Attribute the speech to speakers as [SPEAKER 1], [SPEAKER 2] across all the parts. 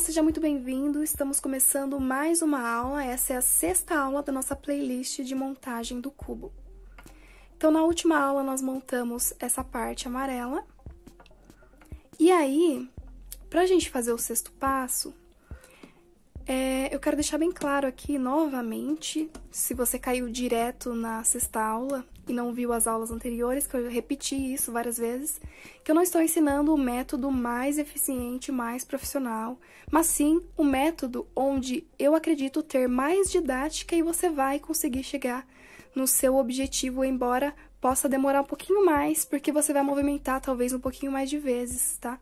[SPEAKER 1] seja muito bem-vindo. Estamos começando mais uma aula. Essa é a sexta aula da nossa playlist de montagem do cubo. Então, na última aula, nós montamos essa parte amarela. E aí, para a gente fazer o sexto passo, é, eu quero deixar bem claro aqui novamente, se você caiu direto na sexta aula que não viu as aulas anteriores, que eu repeti isso várias vezes, que eu não estou ensinando o método mais eficiente, mais profissional, mas sim o método onde eu acredito ter mais didática e você vai conseguir chegar no seu objetivo, embora possa demorar um pouquinho mais, porque você vai movimentar talvez um pouquinho mais de vezes, tá?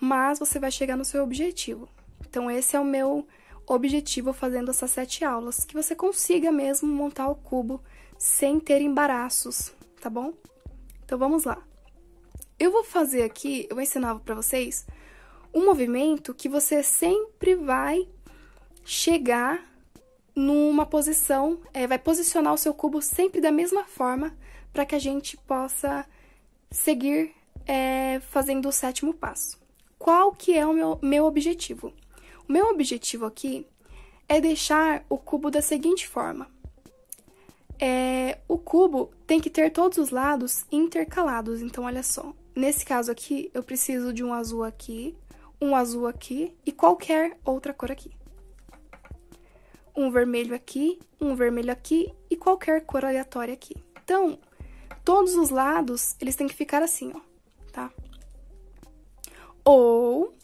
[SPEAKER 1] Mas você vai chegar no seu objetivo. Então, esse é o meu objetivo fazendo essas sete aulas, que você consiga mesmo montar o cubo sem ter embaraços, tá bom? Então vamos lá. Eu vou fazer aqui, eu ensinava para vocês um movimento que você sempre vai chegar numa posição, é, vai posicionar o seu cubo sempre da mesma forma para que a gente possa seguir é, fazendo o sétimo passo. Qual que é o meu, meu objetivo? O meu objetivo aqui é deixar o cubo da seguinte forma. É, o cubo tem que ter todos os lados intercalados, então olha só. Nesse caso aqui, eu preciso de um azul aqui, um azul aqui e qualquer outra cor aqui. Um vermelho aqui, um vermelho aqui e qualquer cor aleatória aqui. Então, todos os lados, eles têm que ficar assim, ó, tá? Ou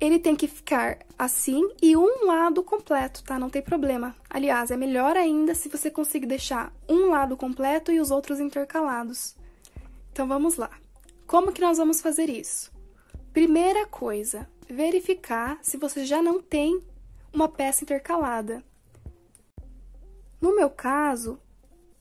[SPEAKER 1] ele tem que ficar assim e um lado completo, tá? Não tem problema. Aliás, é melhor ainda se você conseguir deixar um lado completo e os outros intercalados. Então vamos lá. Como que nós vamos fazer isso? Primeira coisa, verificar se você já não tem uma peça intercalada. No meu caso,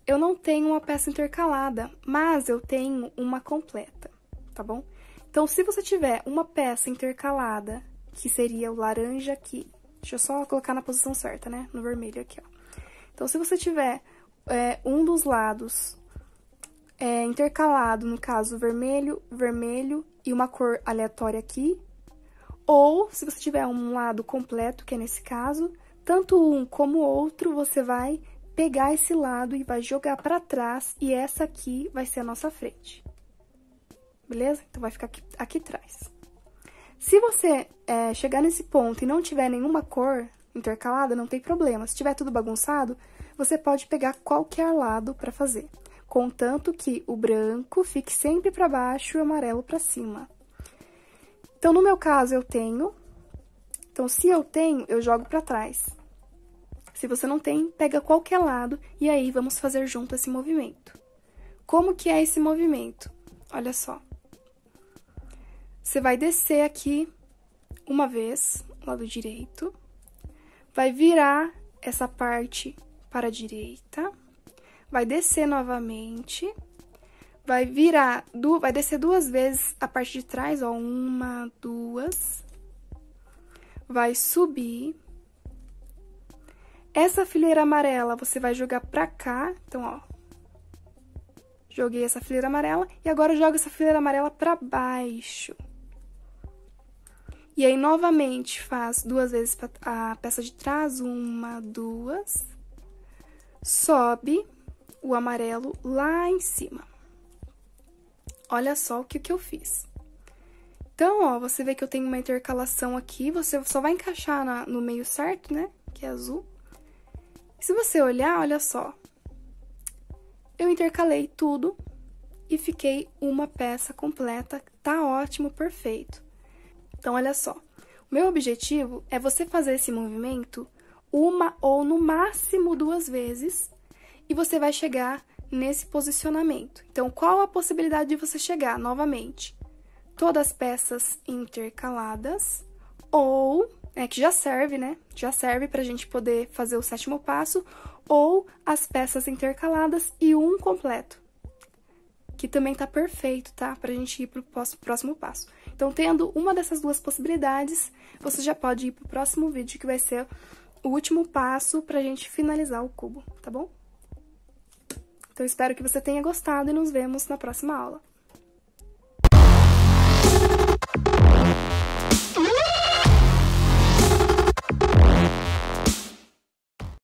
[SPEAKER 1] eu não tenho uma peça intercalada, mas eu tenho uma completa, tá bom? Então, se você tiver uma peça intercalada, que seria o laranja aqui, deixa eu só colocar na posição certa, né? No vermelho aqui, ó. Então, se você tiver é, um dos lados é, intercalado, no caso, vermelho, vermelho e uma cor aleatória aqui, ou se você tiver um lado completo, que é nesse caso, tanto um como o outro, você vai pegar esse lado e vai jogar para trás e essa aqui vai ser a nossa frente beleza? Então vai ficar aqui, aqui atrás. Se você é, chegar nesse ponto e não tiver nenhuma cor intercalada, não tem problema. Se tiver tudo bagunçado, você pode pegar qualquer lado para fazer. Contanto que o branco fique sempre para baixo e o amarelo para cima. Então, no meu caso, eu tenho. Então, se eu tenho, eu jogo para trás. Se você não tem, pega qualquer lado e aí vamos fazer junto esse movimento. Como que é esse movimento? Olha só. Você vai descer aqui uma vez, lado direito, vai virar essa parte para a direita, vai descer novamente, vai virar, vai descer duas vezes a parte de trás, ó, uma, duas, vai subir. Essa fileira amarela você vai jogar pra cá, então, ó, joguei essa fileira amarela e agora joga essa fileira amarela pra baixo. E aí, novamente, faz duas vezes a peça de trás, uma, duas, sobe o amarelo lá em cima. Olha só o que, que eu fiz. Então, ó, você vê que eu tenho uma intercalação aqui, você só vai encaixar na, no meio certo, né, que é azul. Se você olhar, olha só, eu intercalei tudo e fiquei uma peça completa, tá ótimo, perfeito. Então, olha só. O meu objetivo é você fazer esse movimento uma ou no máximo duas vezes e você vai chegar nesse posicionamento. Então, qual a possibilidade de você chegar novamente? Todas as peças intercaladas ou é que já serve, né? Já serve para a gente poder fazer o sétimo passo ou as peças intercaladas e um completo que também tá perfeito, tá? Pra gente ir pro próximo passo. Então, tendo uma dessas duas possibilidades, você já pode ir pro próximo vídeo, que vai ser o último passo pra gente finalizar o cubo, tá bom? Então, espero que você tenha gostado e nos vemos na próxima aula.